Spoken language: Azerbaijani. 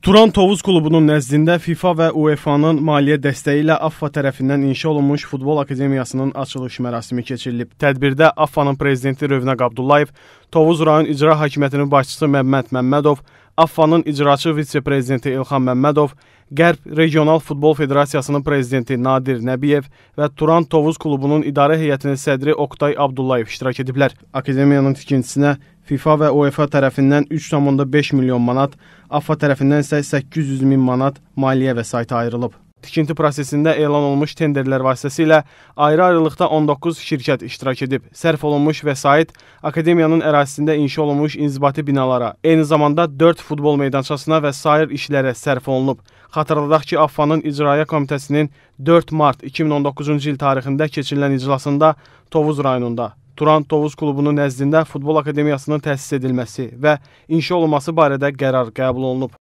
Turan Tovuz klubunun nəzdində FIFA və UEFA-nın maliyyə dəstəyi ilə AFFA tərəfindən inşa olunmuş Futbol Akademiyasının açılış mərasimi keçirilib. Tədbirdə AFFA-nın prezidenti Rövnəq Abdullayev, Tovuz rayon icra hakimiyyətinin başçısı Məmməd Məmmədov, AFFA-nın icraçı vitse-prezidenti İlxan Məmmədov, Qərb Regional Futbol Federasiyasının prezidenti Nadir Nəbiyev və Turan Tovuz klubunun idarə heyətinin sədri Oktay Abdullayev iştirak ediblər. Akademiyanın tikintisinə FIFA və UEFA tərəfindən 3,5 milyon manat, AFA tərəfindən isə 800 min manat maliyyə vəsaiti ayrılıb. Tikinti prosesində elan olunmuş tenderlər vasitəsilə ayrı-ayrılıqda 19 şirkət iştirak edib. Sərf olunmuş vəsait akademiyanın ərazisində inşa olunmuş inzibati binalara, eyni zamanda 4 futbol meydançasına və sair işlərə sərf olunub. Xatırladaq ki, AFFA-nın İcraiyyə Komitəsinin 4 mart 2019-cu il tarixində keçirilən iclasında Tovuz rayonunda Turan Tovuz klubunun nəzdində Futbol Akademiyasının təsis edilməsi və inşa olunması barədə qərar qəbul olunub.